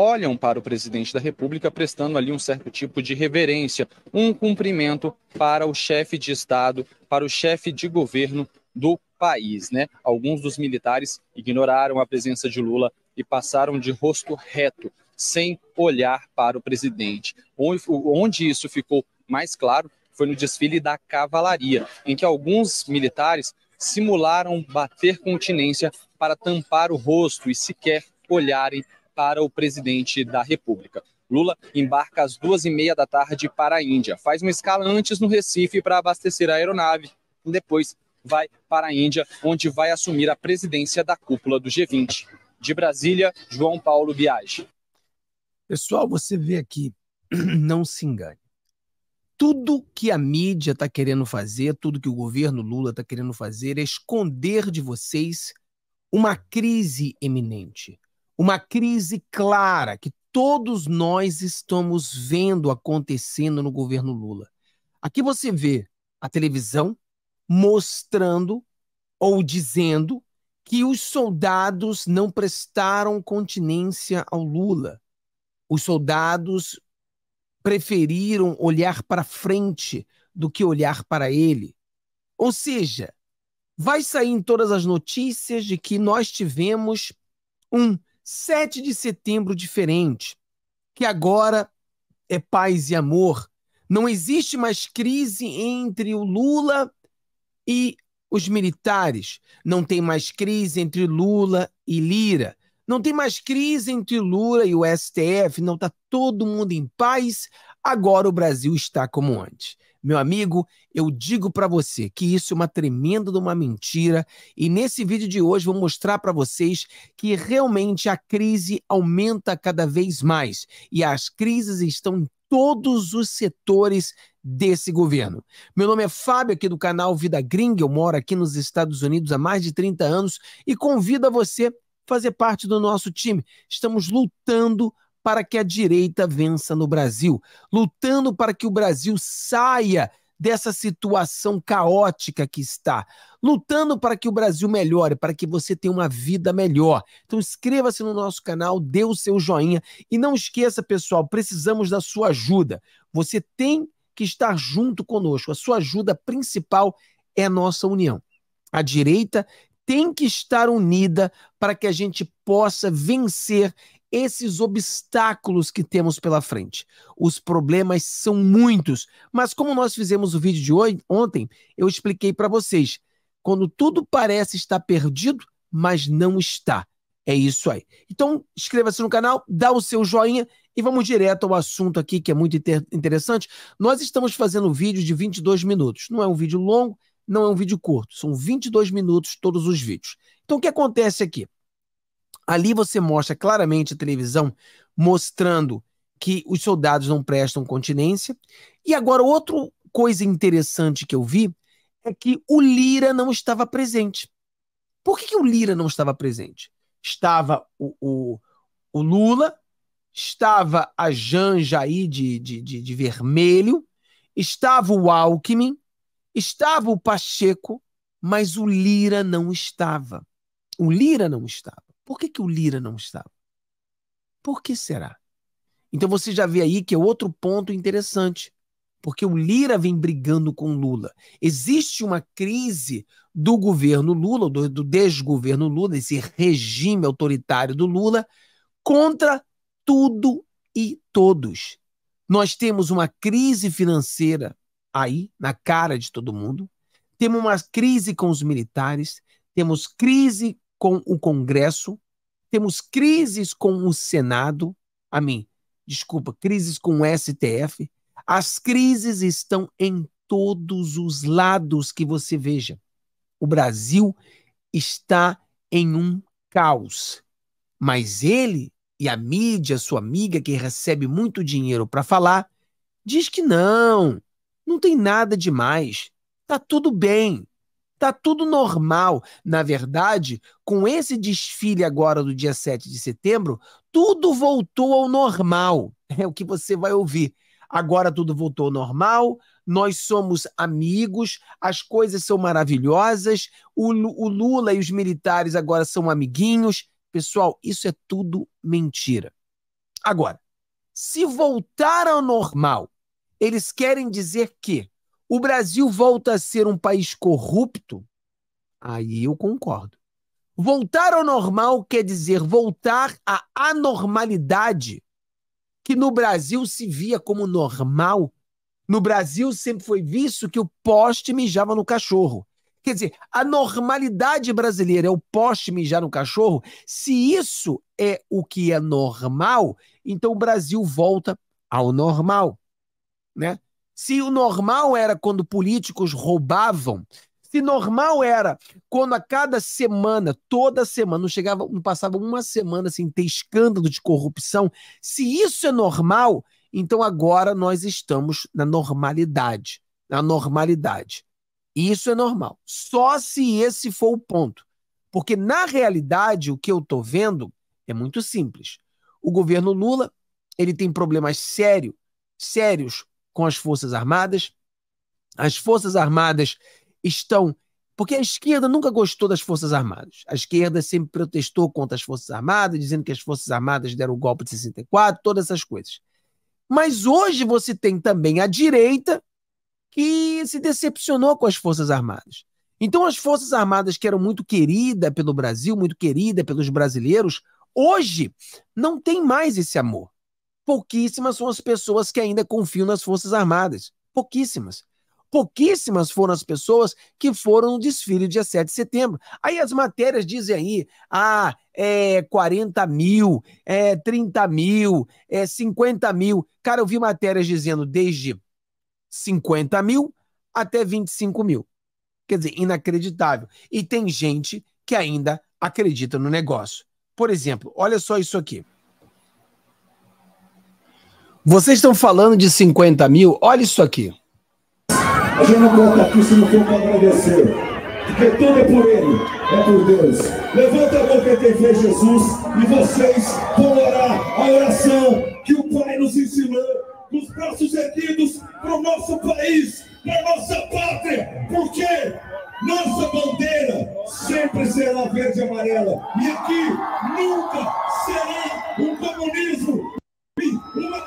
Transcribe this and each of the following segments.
olham para o presidente da República prestando ali um certo tipo de reverência, um cumprimento para o chefe de Estado, para o chefe de governo do país, né? Alguns dos militares ignoraram a presença de Lula e passaram de rosto reto, sem olhar para o presidente. Onde isso ficou mais claro foi no desfile da cavalaria, em que alguns militares simularam bater continência para tampar o rosto e sequer olharem para o presidente da República. Lula embarca às duas e meia da tarde para a Índia. Faz uma escala antes no Recife para abastecer a aeronave. Depois vai para a Índia, onde vai assumir a presidência da cúpula do G20. De Brasília, João Paulo Biagi. Pessoal, você vê aqui, não se engane. Tudo que a mídia está querendo fazer, tudo que o governo Lula está querendo fazer é esconder de vocês uma crise eminente uma crise clara que todos nós estamos vendo acontecendo no governo Lula. Aqui você vê a televisão mostrando ou dizendo que os soldados não prestaram continência ao Lula. Os soldados preferiram olhar para frente do que olhar para ele. Ou seja, vai sair em todas as notícias de que nós tivemos um 7 de setembro diferente, que agora é paz e amor. Não existe mais crise entre o Lula e os militares. Não tem mais crise entre Lula e Lira. Não tem mais crise entre Lula e o STF. Não está todo mundo em paz. Agora o Brasil está como antes. Meu amigo, eu digo para você que isso é uma tremenda uma mentira e nesse vídeo de hoje vou mostrar para vocês que realmente a crise aumenta cada vez mais e as crises estão em todos os setores desse governo. Meu nome é Fábio, aqui do canal Vida Gringa, eu moro aqui nos Estados Unidos há mais de 30 anos e convido a você fazer parte do nosso time. Estamos lutando para que a direita vença no Brasil, lutando para que o Brasil saia dessa situação caótica que está, lutando para que o Brasil melhore, para que você tenha uma vida melhor. Então inscreva-se no nosso canal, dê o seu joinha e não esqueça, pessoal, precisamos da sua ajuda. Você tem que estar junto conosco. A sua ajuda principal é a nossa união. A direita tem que estar unida para que a gente possa vencer esses obstáculos que temos pela frente. Os problemas são muitos, mas como nós fizemos o vídeo de hoje, ontem, eu expliquei para vocês. Quando tudo parece estar perdido, mas não está. É isso aí. Então, inscreva-se no canal, dá o seu joinha e vamos direto ao assunto aqui que é muito interessante. Nós estamos fazendo um vídeo de 22 minutos. Não é um vídeo longo, não é um vídeo curto. São 22 minutos todos os vídeos. Então, o que acontece aqui? Ali você mostra claramente a televisão mostrando que os soldados não prestam continência. E agora, outra coisa interessante que eu vi é que o Lira não estava presente. Por que, que o Lira não estava presente? Estava o, o, o Lula, estava a Janja aí de, de, de, de vermelho, estava o Alckmin, estava o Pacheco, mas o Lira não estava. O Lira não estava. Por que, que o Lira não estava? Por que será? Então você já vê aí que é outro ponto interessante, porque o Lira vem brigando com Lula. Existe uma crise do governo Lula, do, do desgoverno Lula, esse regime autoritário do Lula, contra tudo e todos. Nós temos uma crise financeira aí, na cara de todo mundo, temos uma crise com os militares, temos crise com o Congresso, temos crises com o Senado, a mim, desculpa, crises com o STF. As crises estão em todos os lados que você veja. O Brasil está em um caos. Mas ele e a mídia, sua amiga que recebe muito dinheiro para falar, diz que não, não tem nada demais, tá tudo bem. Tá tudo normal. Na verdade, com esse desfile agora do dia 7 de setembro, tudo voltou ao normal. É o que você vai ouvir. Agora tudo voltou ao normal, nós somos amigos, as coisas são maravilhosas, o, o Lula e os militares agora são amiguinhos. Pessoal, isso é tudo mentira. Agora, se voltar ao normal, eles querem dizer que o Brasil volta a ser um país corrupto, aí eu concordo. Voltar ao normal quer dizer voltar à anormalidade, que no Brasil se via como normal. No Brasil sempre foi visto que o poste mijava no cachorro. Quer dizer, a normalidade brasileira é o poste mijar no cachorro. Se isso é o que é normal, então o Brasil volta ao normal, né? Se o normal era quando políticos roubavam, se normal era quando a cada semana, toda semana, não chegava, não passava uma semana sem assim, ter escândalo de corrupção, se isso é normal, então agora nós estamos na normalidade, na normalidade. E isso é normal. Só se esse for o ponto. Porque na realidade o que eu estou vendo é muito simples. O governo Lula, ele tem problemas sérios, sérios com as Forças Armadas. As Forças Armadas estão. Porque a esquerda nunca gostou das Forças Armadas. A esquerda sempre protestou contra as Forças Armadas, dizendo que as Forças Armadas deram o golpe de 64, todas essas coisas. Mas hoje você tem também a direita que se decepcionou com as Forças Armadas. Então, as Forças Armadas, que eram muito querida pelo Brasil, muito querida pelos brasileiros, hoje não tem mais esse amor pouquíssimas são as pessoas que ainda confiam nas Forças Armadas. Pouquíssimas. Pouquíssimas foram as pessoas que foram no desfile dia 7 de setembro. Aí as matérias dizem aí, ah, é 40 mil, é 30 mil, é 50 mil. Cara, eu vi matérias dizendo desde 50 mil até 25 mil. Quer dizer, inacreditável. E tem gente que ainda acredita no negócio. Por exemplo, olha só isso aqui. Vocês estão falando de 50 mil? Olha isso aqui. Eu não é conta aqui se não for para agradecer. Porque tudo é por Ele, é por Deus. Levanta a mão que tem fé Jesus e vocês vão orar a oração que o Pai nos ensinou nos braços erguidos para o nosso país, para a nossa pátria, porque nossa bandeira sempre será verde e amarela. E aqui nunca será um comunismo, uma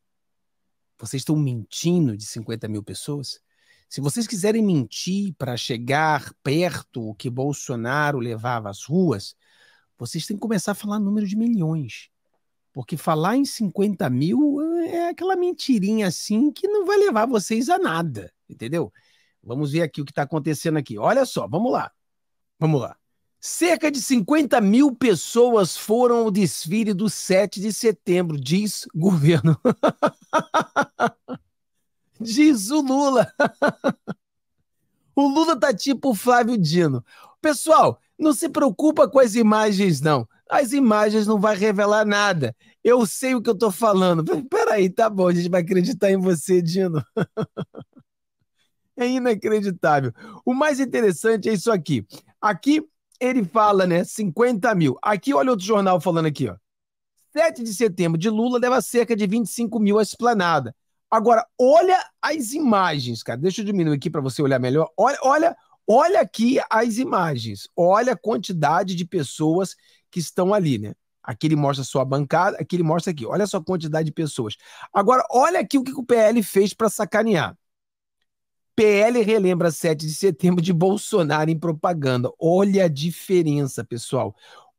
Vocês estão mentindo de 50 mil pessoas? Se vocês quiserem mentir para chegar perto o que Bolsonaro levava às ruas, vocês têm que começar a falar número de milhões. Porque falar em 50 mil é aquela mentirinha assim que não vai levar vocês a nada, entendeu? Vamos ver aqui o que está acontecendo aqui. Olha só, vamos lá. Vamos lá. Cerca de 50 mil pessoas foram ao desfile do 7 de setembro, diz governo. diz o Lula. o Lula tá tipo o Flávio Dino. Pessoal, não se preocupa com as imagens, não. As imagens não vai revelar nada. Eu sei o que eu tô falando. Peraí, tá bom, a gente vai acreditar em você, Dino. é inacreditável. O mais interessante é isso aqui. Aqui ele fala, né? 50 mil. Aqui, olha outro jornal falando aqui, ó. 7 de setembro de Lula leva cerca de 25 mil à esplanada. Agora, olha as imagens, cara. Deixa eu diminuir aqui para você olhar melhor. Olha, olha, olha aqui as imagens. Olha a quantidade de pessoas que estão ali, né? Aqui ele mostra sua bancada, aqui ele mostra aqui. Olha só a quantidade de pessoas. Agora, olha aqui o que o PL fez para sacanear. PL relembra 7 de setembro de Bolsonaro em propaganda. Olha a diferença, pessoal.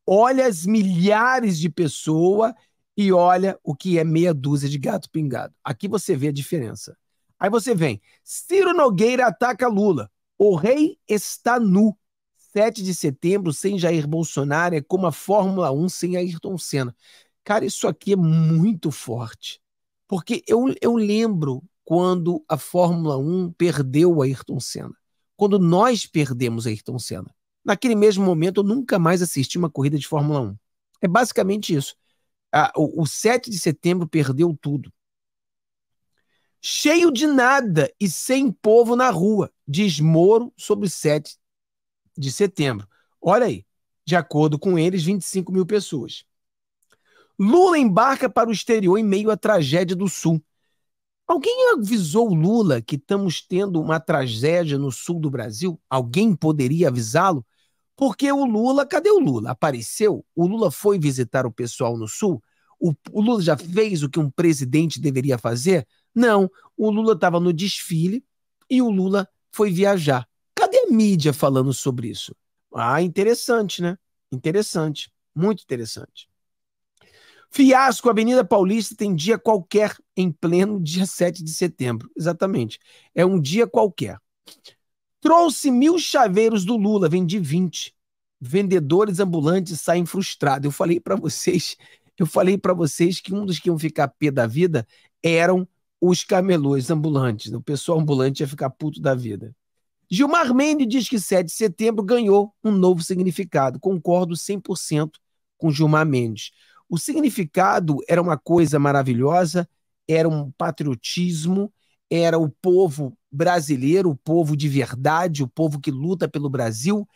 Olha as milhares de pessoas e olha o que é meia dúzia de gato pingado. Aqui você vê a diferença. Aí você vem. Ciro Nogueira ataca Lula. O rei está nu. 7 de setembro sem Jair Bolsonaro é como a Fórmula 1 sem Ayrton Senna. Cara, isso aqui é muito forte. Porque eu, eu lembro quando a Fórmula 1 perdeu o Ayrton Senna. Quando nós perdemos Ayrton Senna. Naquele mesmo momento, eu nunca mais assisti uma corrida de Fórmula 1. É basicamente isso. o, o 7 de setembro perdeu tudo. Cheio de nada e sem povo na rua, diz Moro sobre 7 de setembro. Olha aí, de acordo com eles, 25 mil pessoas. Lula embarca para o exterior em meio à tragédia do Sul. Alguém avisou o Lula que estamos tendo uma tragédia no sul do Brasil? Alguém poderia avisá-lo? Porque o Lula, cadê o Lula? Apareceu? O Lula foi visitar o pessoal no sul? O, o Lula já fez o que um presidente deveria fazer? Não. O Lula estava no desfile e o Lula foi viajar. Cadê a mídia falando sobre isso? Ah, interessante, né? Interessante. Muito interessante. Fiasco, Avenida Paulista tem dia qualquer em pleno dia 7 de setembro. Exatamente. É um dia qualquer. Trouxe mil chaveiros do Lula, vendi 20. Vendedores ambulantes saem frustrados. Eu falei para vocês, eu falei para vocês que um dos que iam ficar pé da vida eram os camelôs ambulantes. O pessoal ambulante ia ficar puto da vida. Gilmar Mendes diz que 7 de setembro ganhou um novo significado. Concordo 100% com Gilmar Mendes. O significado era uma coisa maravilhosa, era um patriotismo, era o povo brasileiro, o povo de verdade, o povo que luta pelo Brasil.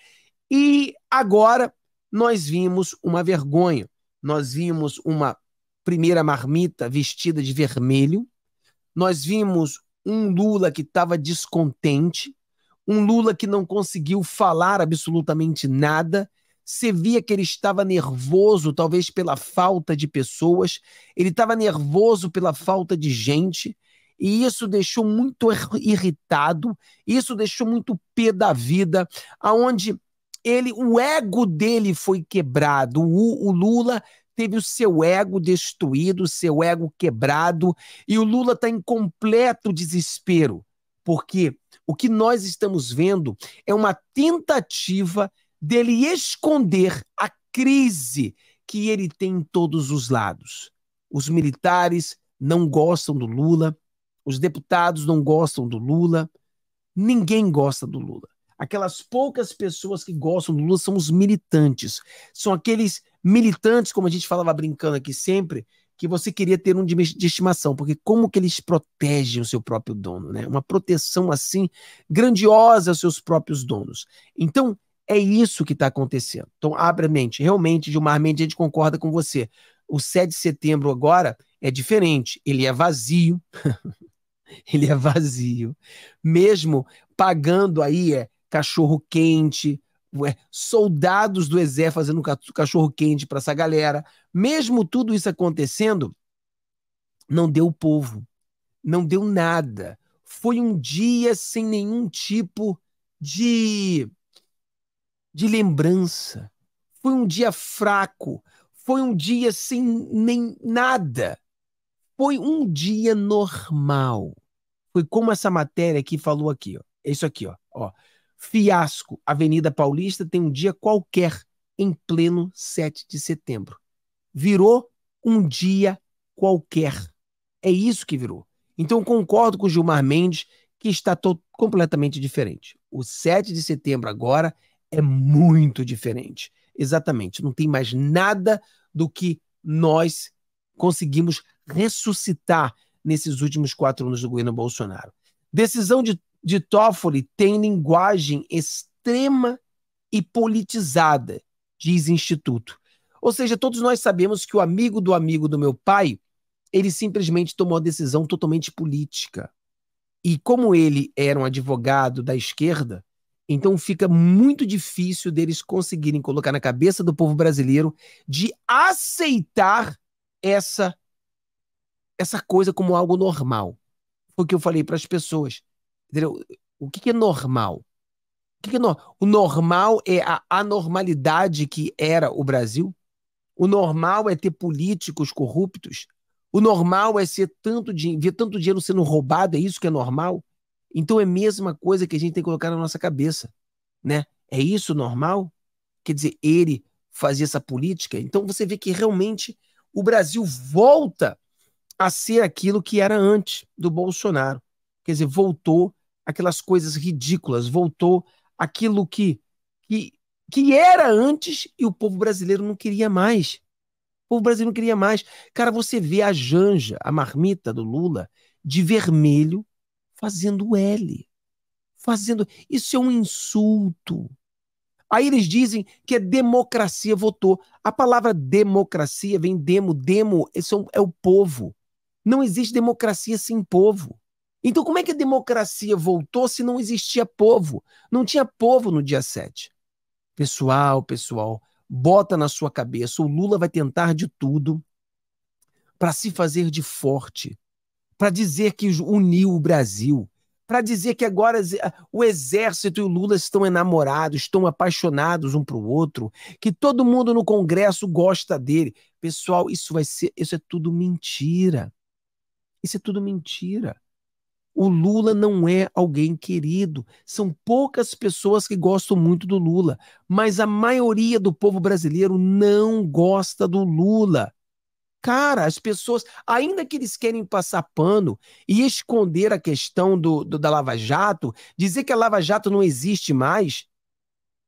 E agora nós vimos uma vergonha. Nós vimos uma primeira marmita vestida de vermelho, nós vimos um Lula que estava descontente, um Lula que não conseguiu falar absolutamente nada, você via que ele estava nervoso, talvez pela falta de pessoas, ele estava nervoso pela falta de gente, e isso deixou muito er, irritado, isso deixou muito pé da vida, aonde ele, o ego dele foi quebrado. o, o Lula teve o seu ego destruído, o seu ego quebrado, e o Lula está em completo desespero, porque o que nós estamos vendo é uma tentativa dele esconder a crise que ele tem em todos os lados. Os militares não gostam do Lula, os deputados não gostam do Lula, ninguém gosta do Lula. Aquelas poucas pessoas que gostam do Lula são os militantes. São aqueles militantes, como a gente falava brincando aqui sempre, que você queria ter um de, estimação, porque como que eles protegem o seu próprio dono, né? Uma proteção assim grandiosa aos seus próprios donos. Então, é isso que está acontecendo. Então, abra a mente. Realmente, Gilmar Mendes, a gente concorda com você. O 7 de setembro agora é diferente. Ele é vazio. ele é vazio. Mesmo pagando aí é, cachorro quente, é, soldados do exército fazendo cachorro quente para essa galera. Mesmo tudo isso acontecendo, não deu o povo. Não deu nada. Foi um dia sem nenhum tipo de de lembrança. Foi um dia fraco, foi um dia sem nem nada. Foi um dia normal. Foi como essa matéria que falou aqui, ó. É isso aqui, ó. ó. Fiasco. Avenida Paulista tem um dia qualquer em pleno 7 de setembro. Virou um dia qualquer. É isso que virou. Então concordo com o Gilmar Mendes que está completamente diferente. O 7 de setembro agora é muito diferente. Exatamente. Não tem mais nada do que nós conseguimos ressuscitar nesses últimos quatro anos do governo Bolsonaro. Decisão de, de Toffoli tem linguagem extrema e politizada, diz Instituto. Ou seja, todos nós sabemos que o amigo do amigo do meu pai, ele simplesmente tomou a decisão totalmente política. E como ele era um advogado da esquerda, então fica muito difícil deles conseguirem colocar na cabeça do povo brasileiro de aceitar essa essa coisa como algo normal. Foi o que eu falei para as pessoas. Entendeu? O que, que é normal? O, que que é no... o normal é a anormalidade que era o Brasil. O normal é ter políticos corruptos. O normal é ser tanto de ver tanto dinheiro sendo roubado, é isso que é normal? Então é a mesma coisa que a gente tem que colocar na nossa cabeça, né? É isso normal? Quer dizer, ele fazia essa política? Então você vê que realmente o Brasil volta a ser aquilo que era antes do Bolsonaro. Quer dizer, voltou aquelas coisas ridículas, voltou aquilo que, que, que era antes e o povo brasileiro não queria mais. O povo brasileiro não queria mais. Cara, você vê a janja, a marmita do Lula, de vermelho, fazendo L. Fazendo. Isso é um insulto. Aí eles dizem que é democracia votou. A palavra democracia vem demo, demo, esse é, um, é o povo. Não existe democracia sem povo. Então, como é que a democracia voltou se não existia povo? Não tinha povo no dia 7. Pessoal, pessoal, bota na sua cabeça: o Lula vai tentar de tudo para se fazer de forte, para dizer que uniu o Brasil, para dizer que agora ah, o exército e o Lula estão enamorados, estão apaixonados um para o outro, que todo mundo no Congresso gosta dele. Pessoal, isso vai ser, isso é tudo mentira. Isso é tudo mentira. O Lula não é alguém querido. São poucas pessoas que gostam muito do Lula, mas a maioria do povo brasileiro não gosta do Lula. Cara, as pessoas, ainda que eles querem passar pano e esconder a questão do, do da Lava Jato, dizer que a Lava Jato não existe mais,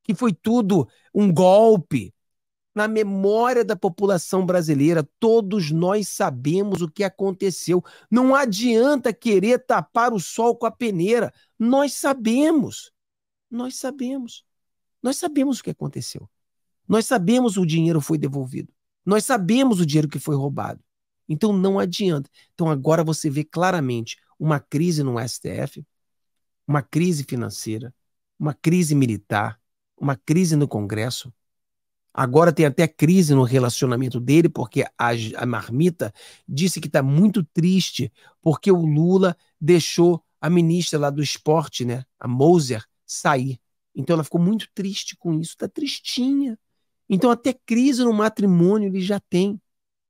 que foi tudo um golpe. Na memória da população brasileira, todos nós sabemos o que aconteceu. Não adianta querer tapar o sol com a peneira. Nós sabemos. Nós sabemos. Nós sabemos o que aconteceu. Nós sabemos o dinheiro foi devolvido. Nós sabemos o dinheiro que foi roubado. Então não adianta. Então agora você vê claramente uma crise no STF, uma crise financeira, uma crise militar, uma crise no Congresso. Agora tem até crise no relacionamento dele, porque a, a marmita disse que está muito triste porque o Lula deixou a ministra lá do esporte, né, a Moser, sair. Então ela ficou muito triste com isso, está tristinha. Então, até crise no matrimônio ele já tem.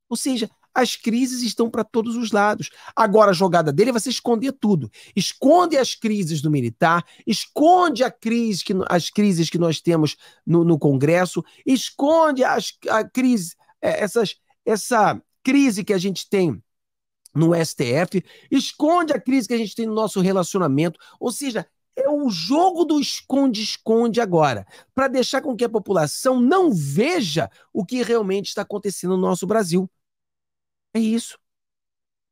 Ou seja, as crises estão para todos os lados. Agora, a jogada dele vai é você esconder tudo. Esconde as crises do militar, esconde a crise que, as crises que nós temos no, no Congresso, esconde as, a crise, é, essas, essa crise que a gente tem no STF, esconde a crise que a gente tem no nosso relacionamento. Ou seja, é o jogo do esconde-esconde agora, para deixar com que a população não veja o que realmente está acontecendo no nosso Brasil. É isso.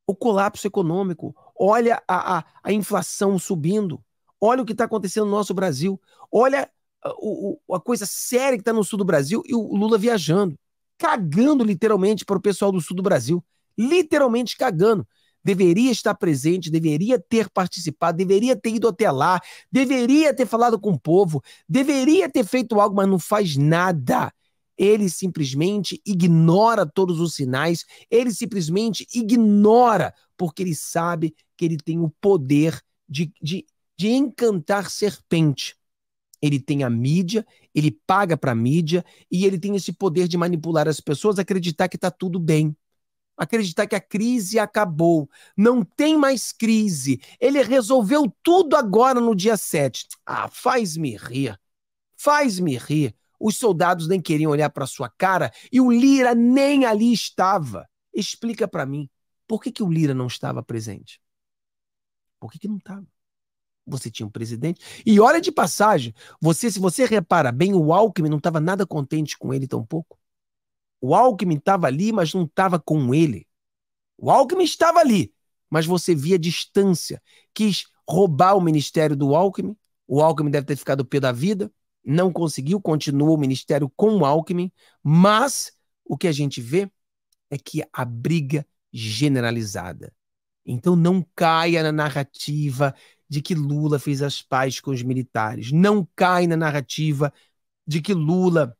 O colapso econômico. Olha a, a, a inflação subindo. Olha o que está acontecendo no nosso Brasil. Olha a, ah, a, a coisa séria que está no sul do Brasil e o Lula viajando. Cagando literalmente para o pessoal do sul do Brasil. Literalmente cagando deveria estar presente, deveria ter participado, deveria ter ido até lá, deveria ter falado com o povo, deveria ter feito algo, mas não faz nada. Ele simplesmente ignora todos os sinais, ele simplesmente ignora, porque ele sabe que ele tem o poder de, de, de encantar serpente. Ele tem a mídia, ele paga para a mídia e ele tem esse poder de manipular as pessoas, acreditar que está tudo bem acreditar que a crise acabou. Não tem mais crise. Ele resolveu tudo agora no dia 7. Ah, faz-me rir. Faz-me rir. Os soldados nem queriam olhar para sua cara e o Lira nem ali estava. Explica para mim, por que, que o Lira não estava presente? Por que, que não estava? Você tinha um presidente. E olha de passagem, você, se você repara bem, o Alckmin não estava nada contente com ele tampouco. O Alckmin estava ali, mas não estava com ele. O Alckmin estava ali, mas você via distância. Quis roubar o ministério do Alckmin. O Alckmin deve ter ficado pé da vida. Não conseguiu, continuou o ministério com o Alckmin. Mas o que a gente vê é que a briga generalizada. Então não caia na narrativa de que Lula fez as pazes com os militares. Não caia na narrativa de que Lula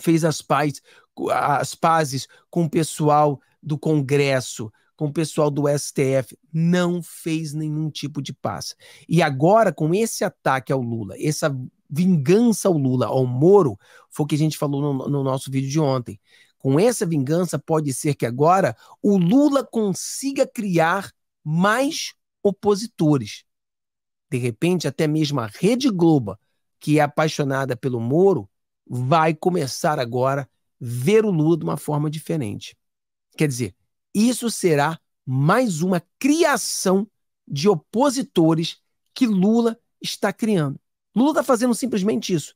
fez as pazes as pazes com o pessoal do Congresso, com o pessoal do STF, não fez nenhum tipo de paz. E agora, com esse ataque ao Lula, essa vingança ao Lula, ao Moro, foi o que a gente falou no, no nosso vídeo de ontem. Com essa vingança, pode ser que agora o Lula consiga criar mais opositores. De repente, até mesmo a Rede Globo, que é apaixonada pelo Moro, vai começar agora ver o Lula de uma forma diferente. Quer dizer, isso será mais uma criação de opositores que Lula está criando. Lula está fazendo simplesmente isso.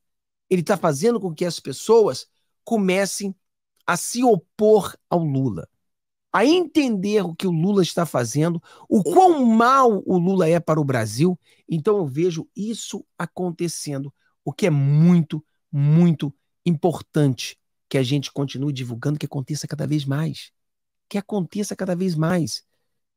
Ele está fazendo com que as pessoas comecem a se opor ao Lula, a entender o que o Lula está fazendo, o quão mal o Lula é para o Brasil. Então eu vejo isso acontecendo, o que é muito, muito importante que a gente continue divulgando, que aconteça cada vez mais. Que aconteça cada vez mais.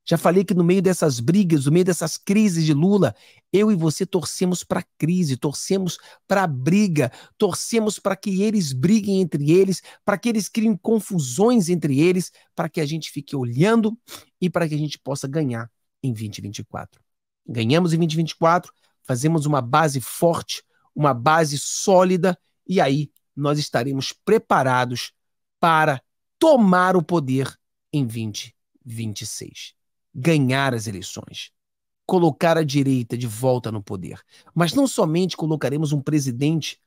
Já falei que no meio dessas brigas, no meio dessas crises de Lula, eu e você torcemos para crise, torcemos para briga, torcemos para que eles briguem entre eles, para que eles criem confusões entre eles, para que a gente fique olhando e para que a gente possa ganhar em 2024. Ganhamos em 2024, fazemos uma base forte, uma base sólida e aí nós estaremos preparados para tomar o poder em 2026, ganhar as eleições, colocar a direita de volta no poder. Mas não somente colocaremos um presidente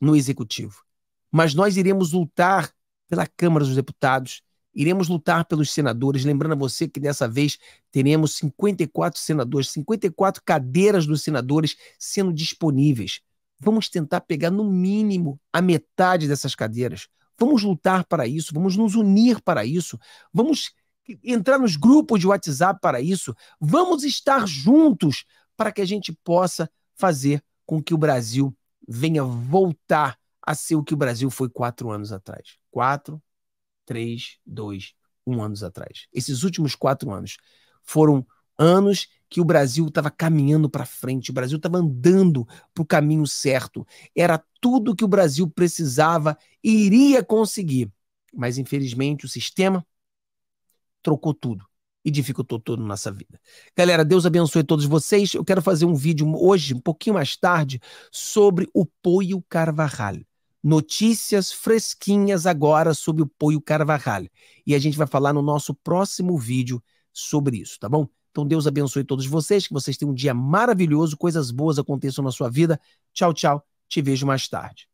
no executivo, mas nós iremos lutar pela Câmara dos Deputados, iremos lutar pelos senadores. Lembrando a você que dessa vez teremos 54 senadores, 54 cadeiras dos senadores sendo disponíveis. Vamos tentar pegar no mínimo a metade dessas cadeiras. Vamos lutar para isso, vamos nos unir para isso, vamos entrar nos grupos de WhatsApp para isso, vamos estar juntos para que a gente possa fazer com que o Brasil venha voltar a ser o que o Brasil foi quatro anos atrás. Quatro, três, dois, um anos atrás. Esses últimos quatro anos foram anos que o Brasil estava caminhando para frente, o Brasil estava andando para o caminho certo. Era tudo que o Brasil precisava e iria conseguir. Mas, infelizmente, o sistema trocou tudo e dificultou tudo a nossa vida. Galera, Deus abençoe todos vocês. Eu quero fazer um vídeo hoje, um pouquinho mais tarde, sobre o Poio Carvajal. Notícias fresquinhas agora sobre o Poio Carvajal. E a gente vai falar no nosso próximo vídeo sobre isso, tá bom? Então Deus abençoe todos vocês, que vocês tenham um dia maravilhoso, coisas boas aconteçam na sua vida. Tchau, tchau. Te vejo mais tarde.